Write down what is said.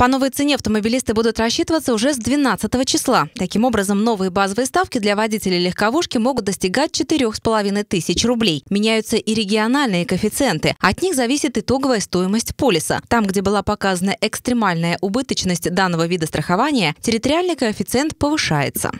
По новой цене автомобилисты будут рассчитываться уже с 12 числа. Таким образом, новые базовые ставки для водителей легковушки могут достигать 4,5 тысяч рублей. Меняются и региональные коэффициенты. От них зависит итоговая стоимость полиса. Там, где была показана экстремальная убыточность данного вида страхования, территориальный коэффициент повышается.